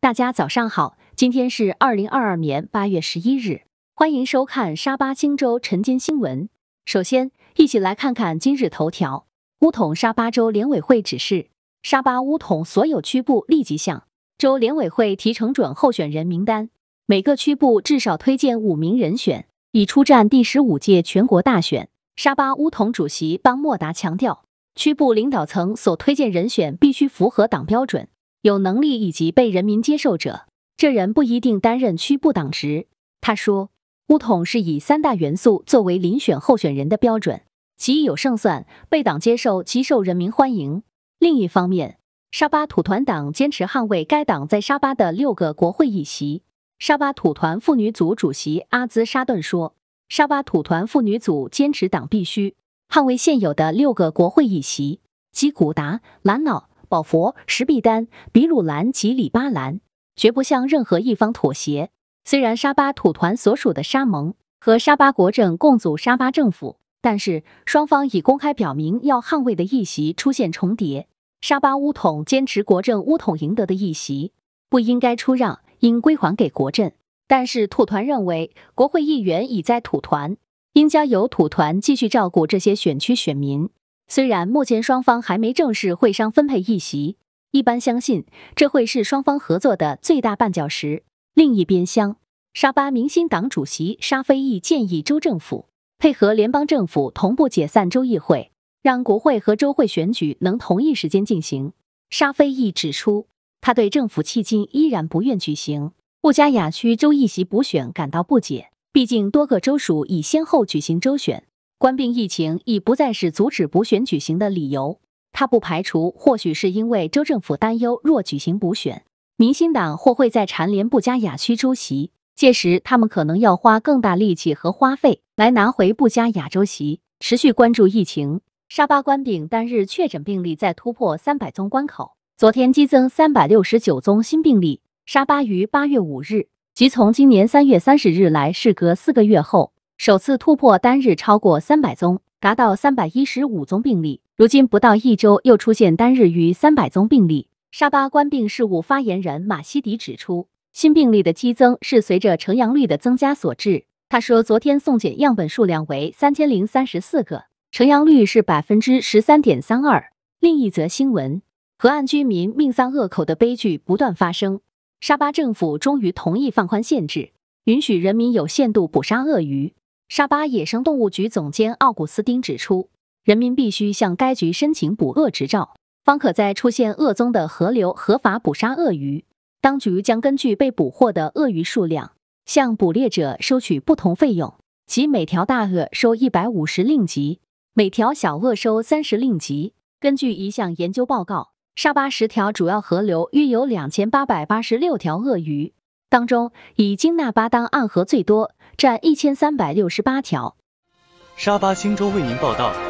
大家早上好，今天是二零二二年八月十一日，欢迎收看沙巴星洲晨间新闻。首先，一起来看看今日头条。乌统沙巴州联委会指示，沙巴乌统所有区部立即向州联委会提成准候选人名单，每个区部至少推荐五名人选，以出战第十五届全国大选。沙巴乌统主席邦莫达强调，区部领导层所推荐人选必须符合党标准。有能力以及被人民接受者，这人不一定担任区部党职。他说，乌统是以三大元素作为遴选候选人的标准：其一有胜算，被党接受，极受人民欢迎。另一方面，沙巴土团党坚持捍卫该党在沙巴的六个国会议席。沙巴土团妇女组主席阿兹沙顿说，沙巴土团妇女组坚持党必须捍卫现有的六个国会议席，即古达、兰瑙、保佛、石壁丹、比鲁兰及里巴兰绝不向任何一方妥协。虽然沙巴土团所属的沙盟和沙巴国政共组沙巴政府，但是双方已公开表明要捍卫的议席出现重叠。沙巴乌统坚持国政乌统赢得的议席不应该出让，应归还给国政。但是土团认为，国会议员已在土团，应交由土团继续照顾这些选区选民。虽然目前双方还没正式会商分配议席，一般相信这会是双方合作的最大绊脚石。另一边，厢，沙巴民兴党主席沙菲易建议州政府配合联邦政府同步解散州议会，让国会和州会选举能同一时间进行。沙菲易指出，他对政府迄今依然不愿举行布加雅区州议席补选感到不解，毕竟多个州属已先后举行州选。官病疫情已不再是阻止补选举行的理由。他不排除或许是因为州政府担忧，若举行补选，民新党或会在蝉联布加雅区州席，届时他们可能要花更大力气和花费来拿回布加雅州席。持续关注疫情，沙巴官病单日确诊病例再突破三百宗关口，昨天激增三百六十九宗新病例。沙巴于八月五日，即从今年三月三十日来，事隔四个月后。首次突破单日超过三百宗，达到三百一十五宗病例。如今不到一周，又出现单日逾三百宗病例。沙巴关病事务发言人马西迪指出，新病例的激增是随着呈阳率的增加所致。他说，昨天送检样本数量为三千零三十四个，呈阳率是百分之十三点三二。另一则新闻，河岸居民命丧恶口的悲剧不断发生。沙巴政府终于同意放宽限制，允许人民有限度捕杀鳄鱼。沙巴野生动物局总监奥古斯丁指出，人民必须向该局申请捕鳄执照，方可在出现鳄踪的河流合法捕杀鳄鱼。当局将根据被捕获的鳄鱼数量，向捕猎者收取不同费用，即每条大鳄收一百五十令吉，每条小鳄收三十令吉。根据一项研究报告，沙巴十条主要河流约有两千八百八十六条鳄鱼。当中，以京纳巴当暗河最多，占一千三百六十八条。沙巴星洲为您报道。